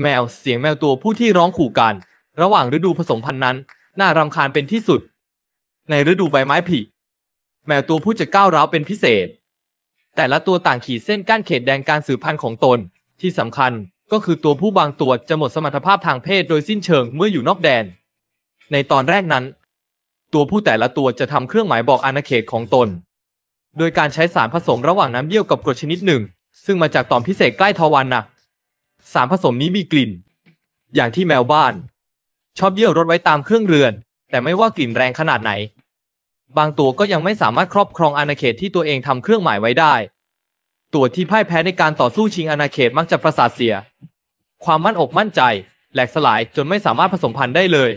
แมวเสียงแมวตัวผู้ที่ร้องขู่กันระหว่างฤดูผสมพันธุ์นั้น น่ารำคาญเป็นที่สุด ในฤดูใบไม้ผลิแมวตัวผู้จะก้าวร้าวเป็นพิเศษ แต่ละตัวต่างขีดเส้นก้านเขตแดงการสืบพันธุ์ของตน ที่สำคัญ ก็คือตัวผู้บางตัวจะหมดสมรรถภาพทางเพศโดยสิ้นเชิงเมื่ออยู่นอกแดน ในตอนแรกนั้น ตัวผู้แต่ละตัวจะทำเครื่องหมายบอกอาณาเขตของตน โดยการใช้สารผสมระหว่างน้ำเยี่ยวกับกรดชนิดหนึ่ง ซึ่งมาจากต่อมพิเศษใกล้ทวารหนักสารผสมนี้มีกลิ่น อย่างที่แมวบ้าน ชอบเยี่ยวรถไว้ตามเครื่องเรือน แต่ไม่ว่ากลิ่นแรงขนาดไหน บางตัวก็ยังไม่สามารถครอบครองอาณาเขตที่ตัวเองทำเครื่องหมายไว้ได้ ตัวที่พ่ายแพ้ในการต่อสู้ชิงอาณาเขตมักจะประสาทเสีย ความมั่นอกมั่นใจ แหลกสลายจนไม่สามารถผสมพันธุ์ได้เลย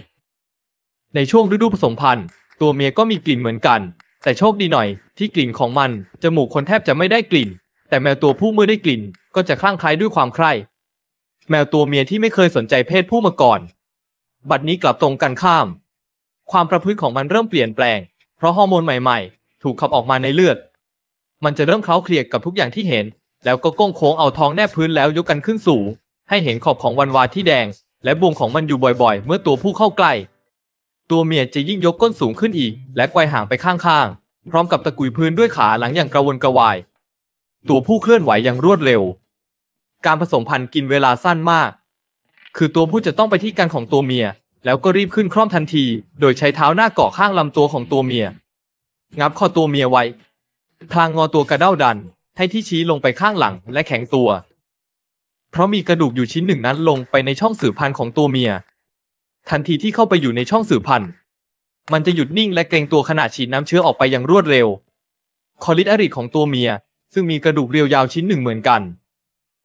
ในช่วงฤดูผสมพันธุ์ตัวเมียก็มีกลิ่นเหมือนกัน แต่โชคดีหน่อย ที่กลิ่นของมันจมูกคนแทบจะไม่ได้กลิ่น แต่แมวตัวผู้เมื่อได้กลิ่นก็จะคลั่งไคล้ด้วยความใคร่แมวตัวเมียที่ไม่เคยสนใจเพศผู้มาก่อน บัดนี้กลับตรงกันข้าม ความประพฤติของมันเริ่มเปลี่ยนแปลง เพราะฮอร์โมนใหม่ๆ ถูกขับออกมาในเลือด มันจะเริ่มเคล้าเคลียกับทุกอย่างที่เห็น แล้วก็ก้งโค้งเอาท้องแนบพื้นแล้วยกกันขึ้นสูง ให้เห็นขอบของวันวาที่แดง และบวงของมันอยู่บ่อยๆ เมื่อตัวผู้เข้าใกล้ ตัวเมียจะยิ่งยกก้นสูงขึ้นอีก และไกวห่างไปข้างๆ พร้อมกับตะกุยพื้นด้วยขาหลังอย่างกระวนกระวาย ตัวผู้เคลื่อนไหวอย่างรวดเร็วการผสมพันธุ์กินเวลาสั้นมาก คือตัวผู้จะต้องไปที่กันของตัวเมีย แล้วก็รีบขึ้นคร่อมทันที โดยใช้เท้าหน้าเกาะข้างลำตัวของตัวเมีย งับคอตัวเมียไว้พลางงอตัวกระเด้าดันให้ที่ชี้ลงไปข้างหลังและแข็งตัว เพราะมีกระดูกอยู่ชิ้นหนึ่งนั้นลงไปในช่องสืบพันธุ์ของตัวเมีย ทันทีที่เข้าไปอยู่ในช่องสืบพันธุ์ มันจะหยุดนิ่งและเกรงตัวขณะฉีดน้ำเชื้อออกไปอย่างรวดเร็ว คอลิตอริดของตัวเมีย ซึ่งมีกระดูกเรียวยาวชิ้นหนึ่งเหมือนกัน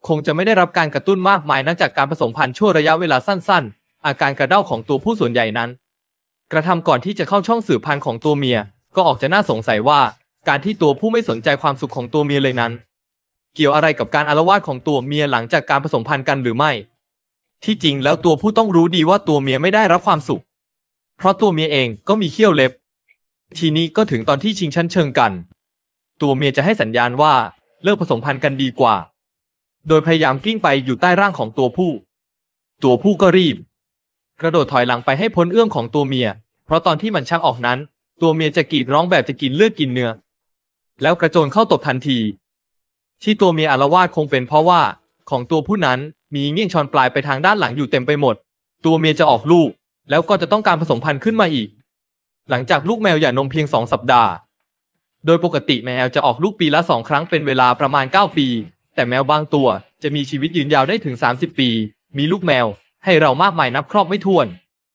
คงจะไม่ได้รับการกระตุ้นมากมายนักจากการผสมพันธุ์ชั่วระยะเวลาสั้นๆ อาการกระเด้าของตัวผู้ส่วนใหญ่นั้น กระทำก่อนที่จะเข้าช่องสืบพันธุ์ของตัวเมีย ก็ออกจะน่าสงสัยว่าการที่ตัวผู้ไม่สนใจความสุขของตัวเมียเลยนั้น เกี่ยวอะไรกับการอารวาสของตัวเมียหลังจากการผสมพันธุ์กันหรือไม่ ที่จริงแล้วตัวผู้ต้องรู้ดีว่าตัวเมียไม่ได้รับความสุข เพราะตัวเมียเองก็มีเขี้ยวเล็บ ทีนี้ก็ถึงตอนที่ชิงชั้นเชิงกัน ตัวเมียจะให้สัญญาณว่าเลิกผสมพันธุ์กันดีกว่าโดยพยายามกลิ้งไปอยู่ใต้ร่างของตัวผู้ ตัวผู้ก็รีบ กระโดดถอยหลังไปให้พ้นเอื้อมของตัวเมีย เพราะตอนที่มันชักออกนั้น ตัวเมียจะกรีดร้องแบบจะกินเลือดกินเนื้อ แล้วกระโจนเข้าตบทันที ที่ตัวเมียอารวาสคงเป็นเพราะว่า ของตัวผู้นั้นมีเงี้ยงชอนปลายไปทางด้านหลังอยู่เต็มไปหมด ตัวเมียจะออกลูกแล้วก็จะต้องการผสมพันธุ์ขึ้นมาอีก หลังจากลูกแมวหย่านมเพียงสองสัปดาห์ โดยปกติแมวจะออกลูกปีละสองครั้งเป็นเวลาประมาณ 9 ปีแต่แมวบางตัวจะมีชีวิตยืนยาวได้ถึง 30 ปี มีลูกแมวให้เรามากมายนับครอบไม่ถ้วน